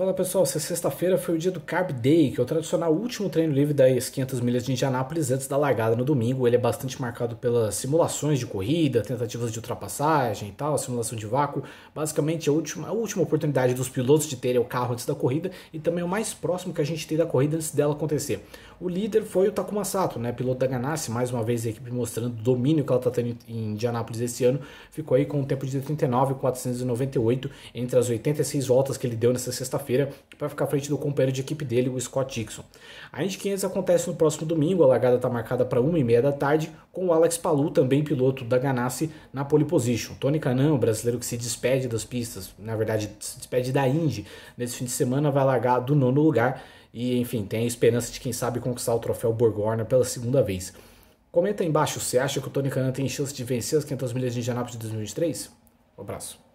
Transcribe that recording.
Fala pessoal, essa sexta-feira foi o dia do Carb Day, que é o tradicional último treino livre das 500 milhas de Indianápolis antes da largada no domingo. Ele é bastante marcado pelas simulações de corrida, tentativas de ultrapassagem e tal, simulação de vácuo. Basicamente, é a última, a última oportunidade dos pilotos de terem o carro antes da corrida e também é o mais próximo que a gente tem da corrida antes dela acontecer. O líder foi o Takuma Sato, né, piloto da Ganassi, mais uma vez a equipe mostrando o domínio que ela está tendo em Indianápolis esse ano. Ficou aí com um tempo de 39,498 entre as 86 voltas que ele deu nessa sexta-feira quarta-feira para ficar à frente do companheiro de equipe dele, o Scott Dixon. A Indy 500 acontece no próximo domingo, a largada está marcada para 1h30 da tarde, com o Alex Palu, também piloto da Ganassi, na pole position. Tony Canan, o brasileiro que se despede das pistas, na verdade se despede da Indy, nesse fim de semana vai largar do nono lugar e, enfim, tem a esperança de quem sabe conquistar o troféu Borgorna pela segunda vez. Comenta aí embaixo, você acha que o Tony Canan tem chance de vencer as 500 milhas de Indianapolis de 2023? Um abraço.